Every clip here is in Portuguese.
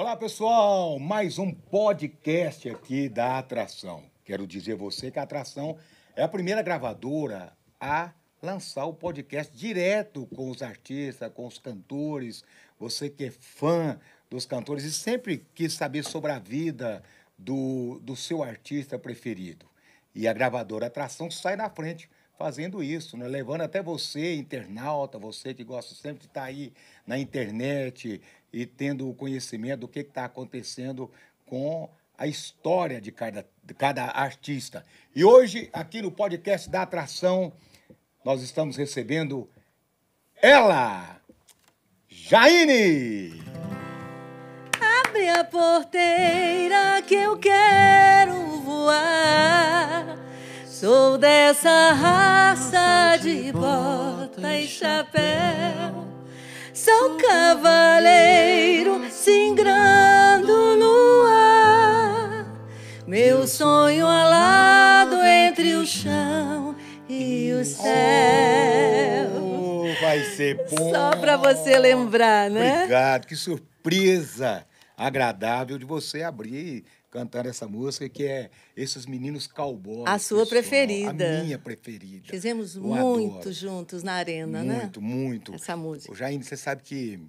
Olá, pessoal! Mais um podcast aqui da Atração. Quero dizer você que a Atração é a primeira gravadora a lançar o podcast direto com os artistas, com os cantores. Você que é fã dos cantores e sempre quis saber sobre a vida do, do seu artista preferido. E a gravadora Atração sai na frente fazendo isso, né? levando até você, internauta, você que gosta sempre de estar tá aí na internet, e tendo o conhecimento do que está acontecendo com a história de cada, de cada artista. E hoje, aqui no podcast da Atração, nós estamos recebendo ela, Jaine! Abre a porteira que eu quero voar. Sou dessa raça de bota e chapéu. Sou cavaleiro sonho alado entre o chão e o céu. Oh, vai ser bom. Só para você lembrar, né? Obrigado, que surpresa agradável de você abrir cantar essa música que é esses meninos cowboys. A sua preferida. A minha preferida. Fizemos Eu muito adoro. juntos na arena, muito, né? Muito, muito. Essa música. O Jaime, você sabe que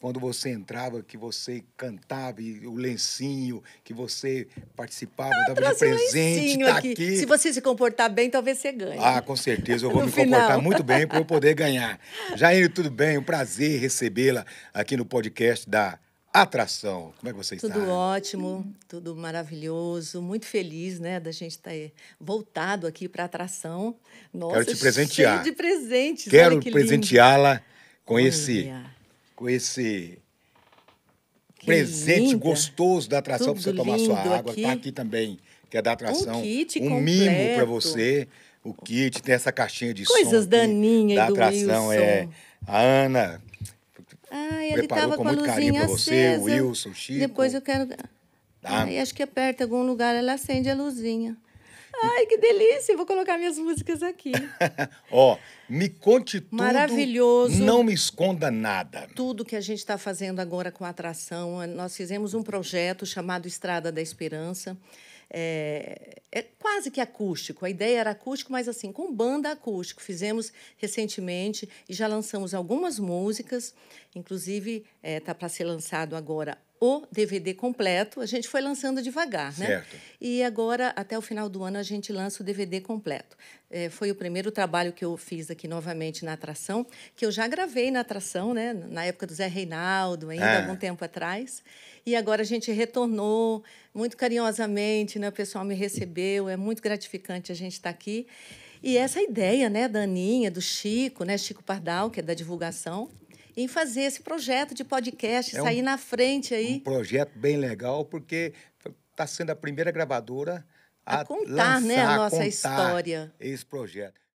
quando você entrava, que você cantava o lencinho, que você participava, ah, dava de presente, tá aqui. aqui. Se você se comportar bem, talvez você ganhe. Ah, com certeza, eu vou me final. comportar muito bem para eu poder ganhar. Jair, tudo bem? Um prazer recebê-la aqui no podcast da Atração. Como é que você tudo está? Tudo ótimo, tudo maravilhoso, muito feliz, né, da gente estar tá voltado aqui para atração. Nossa, Quero te presentear. Cheio de presentes. Quero que presenteá-la com Olha. esse com esse que presente linda. gostoso da atração para você tomar sua água. Está Tá aqui também, que é da atração. Um, kit um mimo para você. O kit tem essa caixinha de Coisas som daninha da atração é Wilson. é a Ana. preparava ele preparou com, com muito carinho para você, o Wilson, o Chico. Depois eu quero ah. acho que aperta algum lugar, ela acende a luzinha. Ai, que delícia! vou colocar minhas músicas aqui. Ó, me conte tudo. Maravilhoso. Não me esconda nada. Tudo que a gente está fazendo agora com a atração. Nós fizemos um projeto chamado Estrada da Esperança. É, é, quase que acústico. A ideia era acústico, mas assim, com banda acústico. Fizemos recentemente e já lançamos algumas músicas, inclusive está é, tá para ser lançado agora o DVD completo. A gente foi lançando devagar, certo. né? Certo. E agora, até o final do ano, a gente lança o DVD completo. É, foi o primeiro trabalho que eu fiz aqui novamente na atração, que eu já gravei na atração, né? Na época do Zé Reinaldo, ainda ah. algum tempo atrás. E agora a gente retornou muito carinhosamente, né? O pessoal me recebeu. É muito gratificante a gente estar tá aqui. E essa ideia, né, da Aninha, do Chico, né, Chico Pardal, que é da divulgação, em fazer esse projeto de podcast, é sair um, na frente aí. Um projeto bem legal, porque está sendo a primeira gravadora a, a contar, lançar, né, a nossa a história. Esse projeto.